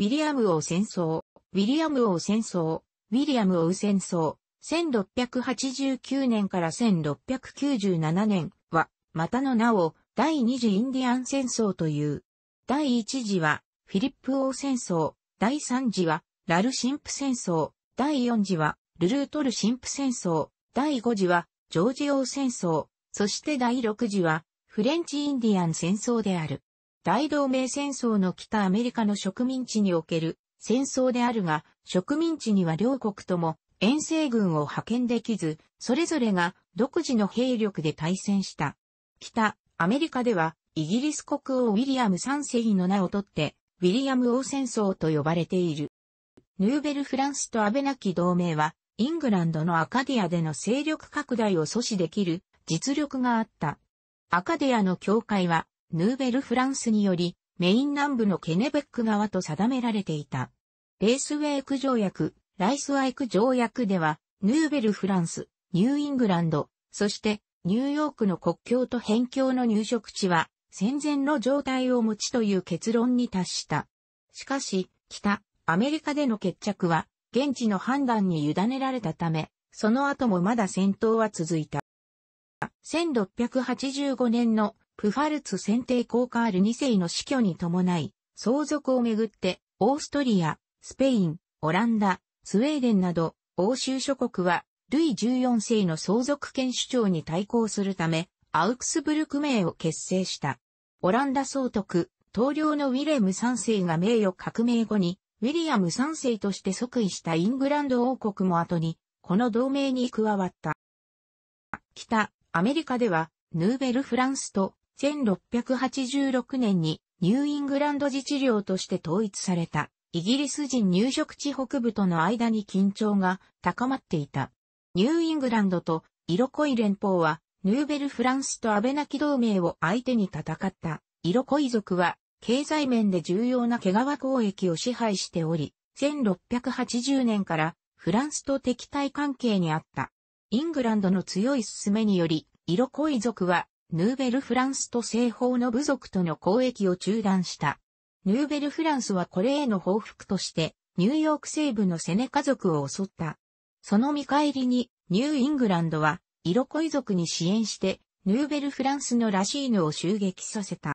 ウィリアム王戦争、ウィリアム王戦争、ウィリアム王戦争、1689年から1697年は、またの名を、第二次インディアン戦争という。第一次は、フィリップ王戦争、第三次は、ラルシンプ戦争、第四次は、ルルートルシンプ戦争、第五次は、ジョージ王戦争、そして第六次は、フレンチインディアン戦争である。大同盟戦争の北アメリカの植民地における戦争であるが、植民地には両国とも遠征軍を派遣できず、それぞれが独自の兵力で対戦した。北アメリカでは、イギリス国王ウィリアム3世の名をとって、ウィリアム王戦争と呼ばれている。ヌーベルフランスと安倍なき同盟は、イングランドのアカディアでの勢力拡大を阻止できる実力があった。アカディアの教会はヌーベル・フランスにより、メイン南部のケネベック側と定められていた。レースウェイク条約、ライスワイク条約では、ヌーベル・フランス、ニューイングランド、そしてニューヨークの国境と辺境の入植地は戦前の状態を持ちという結論に達した。しかし、北、アメリカでの決着は、現地の判断に委ねられたため、その後もまだ戦闘は続いた。1685年のプファルツ選定効カール2世の死去に伴い、相続をめぐって、オーストリア、スペイン、オランダ、スウェーデンなど、欧州諸国は、ルイ14世の相続権主張に対抗するため、アウクスブルク名を結成した。オランダ総督、統領のウィレム3世が名誉革命後に、ウィリアム3世として即位したイングランド王国も後に、この同盟に加わった。北、アメリカでは、ヌーベル・フランスと1686年にニューイングランド自治領として統一されたイギリス人入植地北部との間に緊張が高まっていた。ニューイングランドと色濃い連邦はヌーベルフランスとアベナキ同盟を相手に戦った色濃い族は経済面で重要な毛皮交易を支配しており、1680年からフランスと敵対関係にあった。イングランドの強い進めにより、色濃い族はヌーベルフランスと西方の部族との交易を中断した。ヌーベルフランスはこれへの報復として、ニューヨーク西部のセネカ族を襲った。その見返りに、ニューイングランドは、色恋族に支援して、ヌーベルフランスのラシーヌを襲撃させた。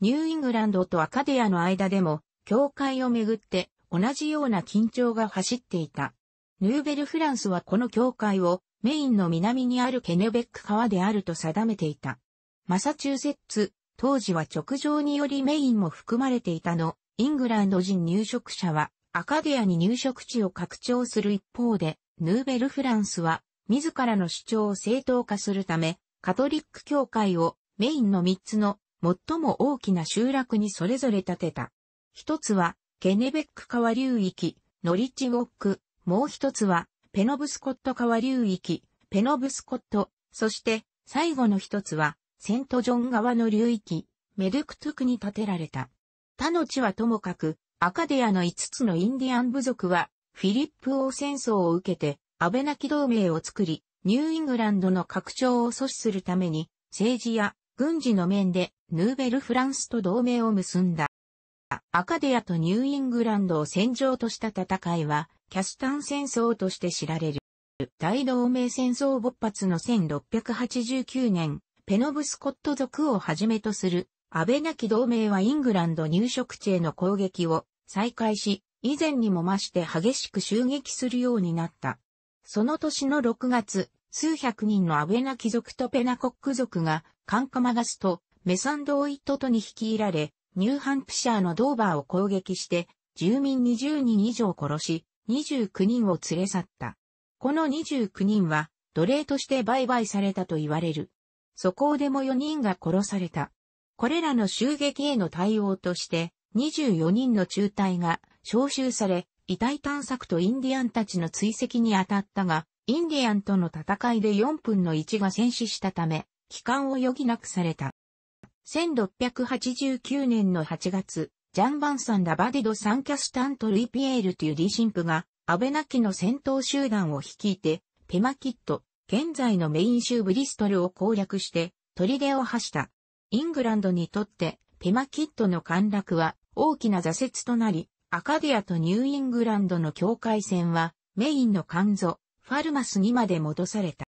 ニューイングランドとアカデアの間でも、教会をめぐって同じような緊張が走っていた。ヌーベルフランスはこの教会をメインの南にあるケネベック川であると定めていた。マサチューセッツ、当時は直情によりメインも含まれていたの、イングランド人入植者はアカディアに入植地を拡張する一方で、ヌーベルフランスは自らの主張を正当化するため、カトリック教会をメインの3つの最も大きな集落にそれぞれ建てた。一つはケネベック川流域、ノリッジウォック、もう一つはペノブスコット川流域、ペノブスコット、そして最後の一つは、セントジョン川の流域、メルクトゥクに建てられた。他の地はともかく、アカデアの5つのインディアン部族は、フィリップ王戦争を受けて、アベナキ同盟を作り、ニューイングランドの拡張を阻止するために、政治や軍事の面でヌーベルフランスと同盟を結んだ。アカデアとニューイングランドを戦場とした戦いは、キャスタン戦争として知られる。大同盟戦争勃発の1689年、ペノブスコット族をはじめとする、安倍なき同盟はイングランド入植地への攻撃を再開し、以前にも増して激しく襲撃するようになった。その年の6月、数百人の安倍な貴族とペナコック族が、カンカマガスとメサンドオイットとに率いられ、ニューハンプシャーのドーバーを攻撃して、住民20人以上殺し、29人を連れ去った。この29人は奴隷として売買されたと言われる。そこでも4人が殺された。これらの襲撃への対応として、24人の中隊が招集され、遺体探索とインディアンたちの追跡に当たったが、インディアンとの戦いで4分の1が戦死したため、帰還を余儀なくされた。1689年の8月、ジャンバンサン・ラバディド・サン・キャスタント・ルイ・ピエール・というリンプが、アベナキの戦闘集団を率いて、ペマキット、現在のメイン州ブリストルを攻略して、砦を発した。イングランドにとって、ペマキットの陥落は大きな挫折となり、アカディアとニューイングランドの境界線は、メインの肝臓、ファルマスにまで戻された。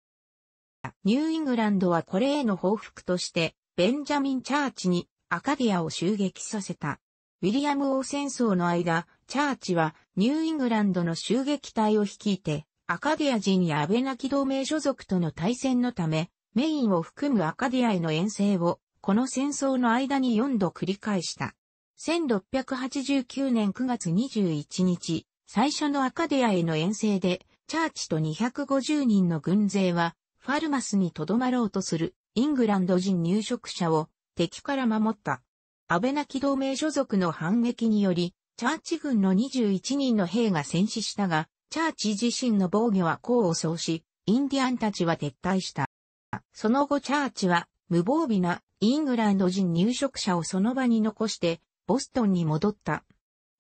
ニューイングランドはこれへの報復として、ベンジャミン・チャーチにアカディアを襲撃させた。ウィリアム王戦争の間、チャーチはニューイングランドの襲撃隊を率いて、アカディア人やアベナキ同盟所属との対戦のため、メインを含むアカディアへの遠征を、この戦争の間に4度繰り返した。1689年9月21日、最初のアカディアへの遠征で、チャーチと250人の軍勢は、ファルマスに留まろうとするイングランド人入植者を敵から守った。安倍なき同盟所属の反撃により、チャーチ軍の21人の兵が戦死したが、チャーチ自身の防御は功を奏し、インディアンたちは撤退した。その後チャーチは、無防備なイングランド人入植者をその場に残して、ボストンに戻った。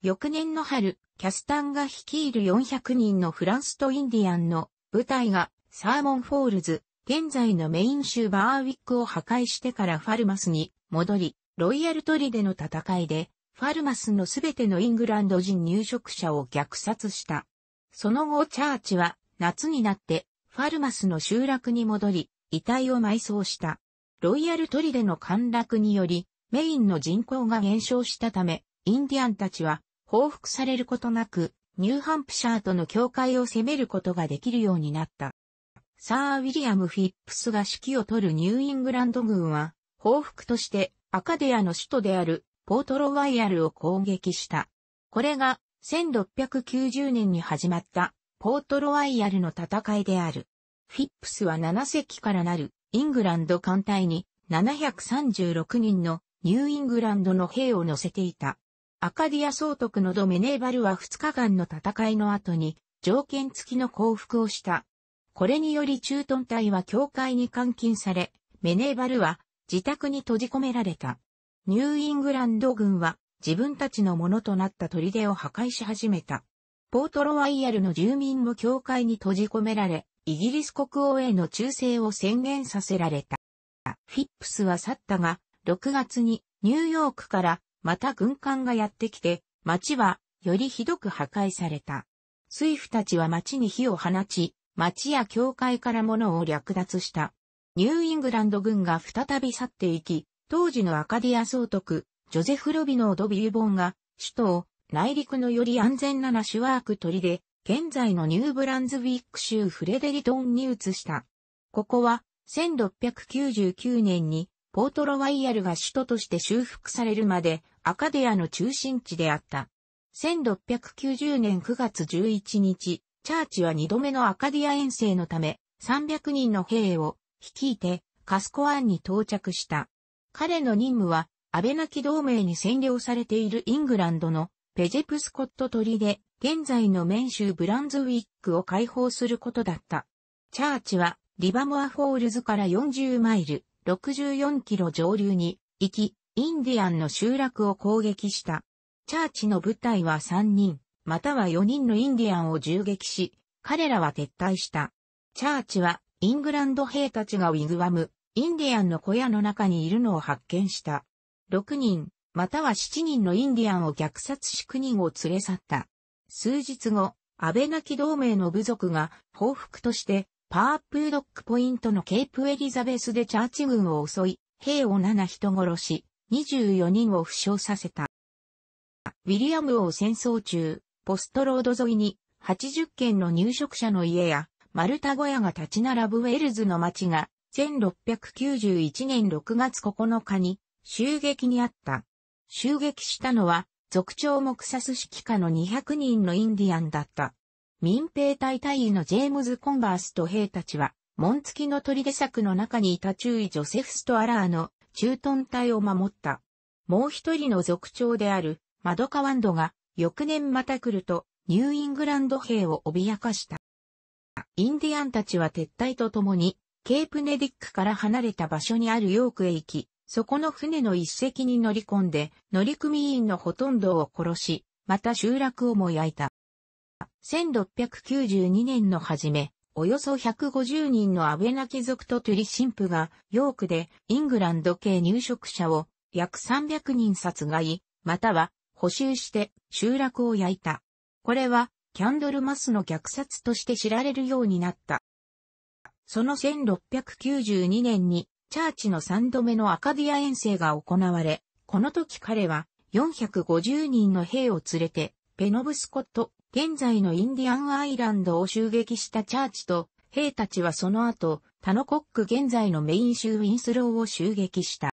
翌年の春、キャスタンが率いる400人のフランスとインディアンの部隊がサーモンフォールズ、現在のメイン州バーウィックを破壊してからファルマスに戻り、ロイヤルトリでの戦いで、ファルマスのすべてのイングランド人入植者を虐殺した。その後チャーチは夏になってファルマスの集落に戻り、遺体を埋葬した。ロイヤルトリでの陥落により、メインの人口が減少したため、インディアンたちは報復されることなく、ニューハンプシャーとの境界を攻めることができるようになった。サー・ウィリアム・フィップスが指揮を取るニューイングランド軍は、報復としてアカディアの首都であるポートロワイヤルを攻撃した。これが1690年に始まったポートロワイヤルの戦いである。フィップスは7隻からなるイングランド艦隊に736人のニューイングランドの兵を乗せていた。アカディア総督のドメネーバルは2日間の戦いの後に条件付きの降伏をした。これにより中東隊は教会に監禁され、メネーバルは自宅に閉じ込められた。ニューイングランド軍は自分たちのものとなった砦を破壊し始めた。ポートロワイヤルの住民も教会に閉じ込められ、イギリス国王への忠誠を宣言させられた。フィップスは去ったが、6月にニューヨークからまた軍艦がやってきて、街はよりひどく破壊された。水夫たちは街に火を放ち、街や教会から物を略奪した。ニューイングランド軍が再び去っていき、当時のアカディア総督、ジョゼフ・ロビノード・ビューボンが、首都を内陸のより安全なナシュワーク取りで、現在のニューブランズウィック州フレデリトンに移した。ここは、1699年に、ポートロワイヤルが首都として修復されるまで、アカディアの中心地であった。1690年9月11日、チャーチは2度目のアカディア遠征のため、300人の兵を率いてカスコアンに到着した。彼の任務は安倍なき同盟に占領されているイングランドのペジェプスコット取りで現在のメン州ブランズウィックを解放することだった。チャーチはリバモアフォールズから40マイル64キロ上流に行き、インディアンの集落を攻撃した。チャーチの部隊は3人、または4人のインディアンを銃撃し、彼らは撤退した。チャーチはイングランド兵たちがウィグワム、インディアンの小屋の中にいるのを発見した。6人、または7人のインディアンを虐殺し9人を連れ去った。数日後、安倍なき同盟の部族が報復として、パープードックポイントのケープエリザベスでチャーチ軍を襲い、兵を7人殺し、24人を負傷させた。ウィリアム王戦争中、ポストロード沿いに80軒の入植者の家やマルタ小屋が立ち並ぶウェールズの町が、1691年6月9日に襲撃にあった。襲撃したのは、族長モクサス指揮下の200人のインディアンだった。民兵隊隊員のジェームズ・コンバースと兵たちは、門付きの砦作の中にいた中尉ジョセフ・ストアラーの駐屯隊を守った。もう一人の族長であるマドカワンドが翌年また来るとニューイングランド兵を脅かした。インディアンたちは撤退とともに、ケープネディックから離れた場所にあるヨークへ行き、そこの船の一隻に乗り込んで、乗組員のほとんどを殺し、また集落をも焼いた。1692年の初め、およそ150人のアベナ貴族とトゥリ神父が、ヨークでイングランド系入植者を約300人殺害、または補修して集落を焼いた。これはキャンドルマスの虐殺として知られるようになった。その1692年に、チャーチの3度目のアカディア遠征が行われ、この時彼は450人の兵を連れて、ペノブスコット、現在のインディアンアイランドを襲撃したチャーチと、兵たちはその後、タノコック現在のメイン州ウィンスローを襲撃した。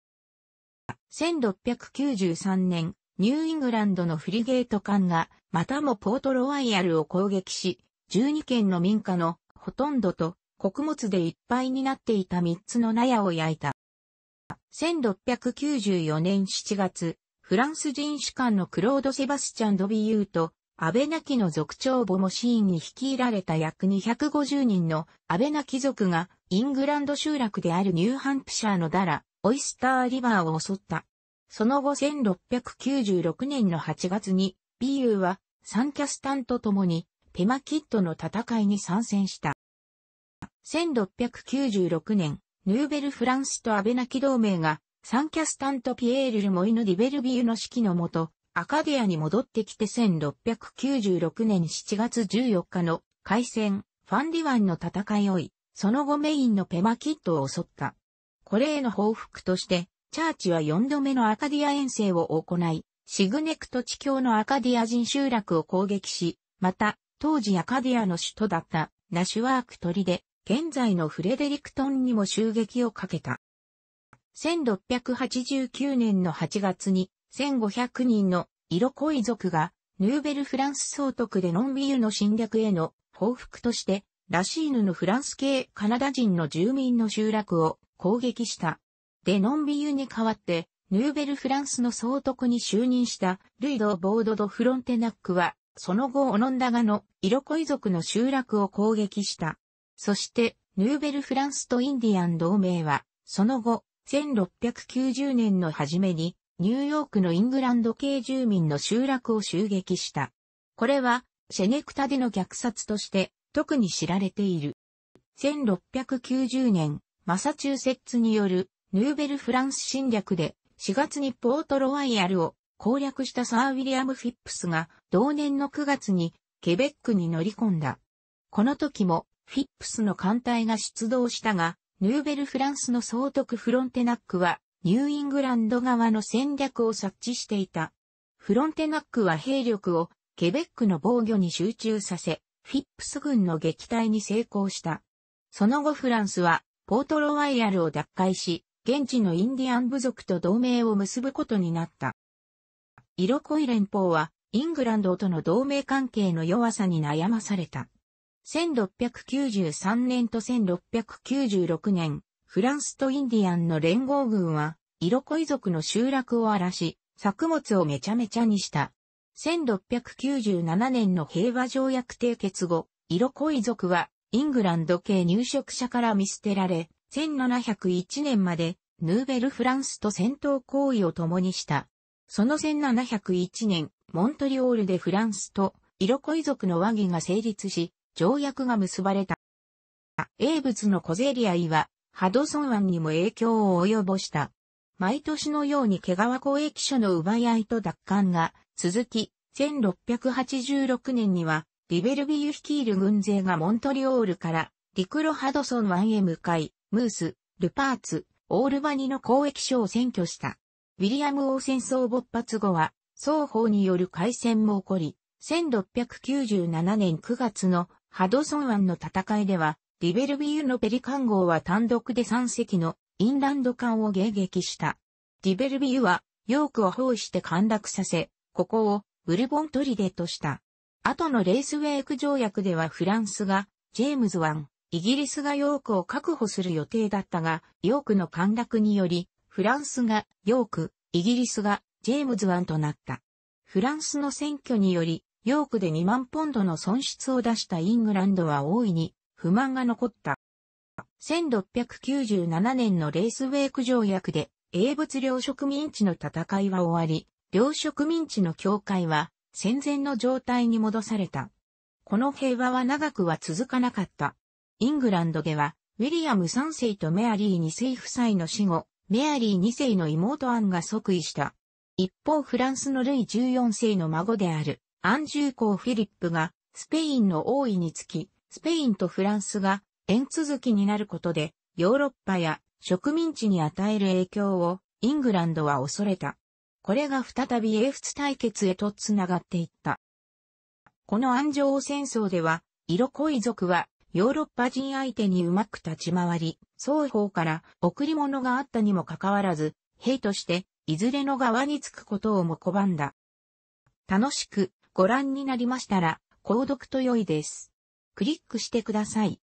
1693年、ニューイングランドのフリゲート艦が、またもポートロワイヤルを攻撃し、12件の民家のほとんどと穀物でいっぱいになっていた3つの納屋を焼いた。1694年7月、フランス人士官のクロード・セバスチャン・ドビユーと、安倍ナきの族長ボモシーンに率いられた約250人の安倍ナき族がイングランド集落であるニューハンプシャーのダラ、オイスターリバーを襲った。その後1696年の8月に、ビーユーはサンキャスタンと共にペマキッドの戦いに参戦した。1696年、ヌーベルフランスとアベナキ同盟がサンキャスタンとピエール・ルモイノ・ディベルビーユの指揮のもと、アカディアに戻ってきて1696年7月14日の海戦、ファンディワンの戦いを追い、その後メインのペマキッドを襲った。これへの報復として、チャーチは4度目のアカディア遠征を行い、シグネクト地境のアカディア人集落を攻撃し、また、当時アカディアの首都だったナシュワーク鳥で、現在のフレデリクトンにも襲撃をかけた。1689年の8月に1500人の色濃い族がヌーベルフランス総督でノンビユの侵略への報復としてラシーヌのフランス系カナダ人の住民の集落を攻撃した。デノンビユに代わって、ヌーベルフランスの総督に就任したルイド・ボード・ド・フロンテナックは、その後オノンダガのイロコイ族の集落を攻撃した。そして、ヌーベルフランスとインディアン同盟は、その後、1690年の初めに、ニューヨークのイングランド系住民の集落を襲撃した。これは、シェネクタでの虐殺として、特に知られている。1690年、マサチューセッツによるヌーベルフランス侵略で4月にポートロワイヤルを攻略したサー・ウィリアム・フィップスが同年の9月にケベックに乗り込んだ。この時もフィップスの艦隊が出動したが、ヌーベルフランスの総督フロンテナックはニューイングランド側の戦略を察知していた。フロンテナックは兵力をケベックの防御に集中させ、フィップス軍の撃退に成功した。その後フランスはポートロワイヤルを奪回し、現地のインディアン部族と同盟を結ぶことになった。色恋連邦は、イングランドとの同盟関係の弱さに悩まされた。1693年と1696年、フランスとインディアンの連合軍は、色恋族の集落を荒らし、作物をめちゃめちゃにした。1697年の平和条約締結後、色恋族はイングランド系入植者から見捨てられ、1701年までヌーベルフランスと戦闘行為を共にした。その1701年、モントリオールでフランスと色恋族の和議が成立し、条約が結ばれた。英仏の小競り合いは、ハドソン湾にも影響を及ぼした。毎年のように毛皮交易所の奪い合いと奪還が続き、1686年には、リベルビュー率いる軍勢がモントリオールから陸路ハドソン湾へ向かい、ムース、ルパーツ、オールバニの交易所を占拠した。ウィリアム王戦争勃発後は、双方による海戦も起こり、1697年9月のハドソン湾の戦いでは、ディベルビューのペリカン号は単独で3隻のインランド艦を迎撃した。ディベルビューは、ヨークを包囲して陥落させ、ここをブルボントリデとした。後のレースウェイク条約ではフランスが、ジェームズ湾、イギリスがヨークを確保する予定だったが、ヨークの陥落により、フランスがヨーク、イギリスがジェームズワンとなった。フランスの選挙により、ヨークで2万ポンドの損失を出したイングランドは大いに不満が残った。1697年のレースウェイク条約で、英仏領植民地の戦いは終わり、領植民地の境界は戦前の状態に戻された。この平和は長くは続かなかった。イングランドでは、ウィリアム3世とメアリー2世夫妻の死後、メアリー2世の妹アンが即位した。一方フランスのルイ14世の孫である、アンジュー公フィリップが、スペインの王位につき、スペインとフランスが、縁続きになることで、ヨーロッパや植民地に与える影響を、イングランドは恐れた。これが再び英仏対決へと繋がっていった。この安城戦争では、色濃い族はヨーロッパ人相手にうまく立ち回り、双方から贈り物があったにもかかわらず、兵としていずれの側につくことをも拒んだ。楽しくご覧になりましたら、購読と良いです。クリックしてください。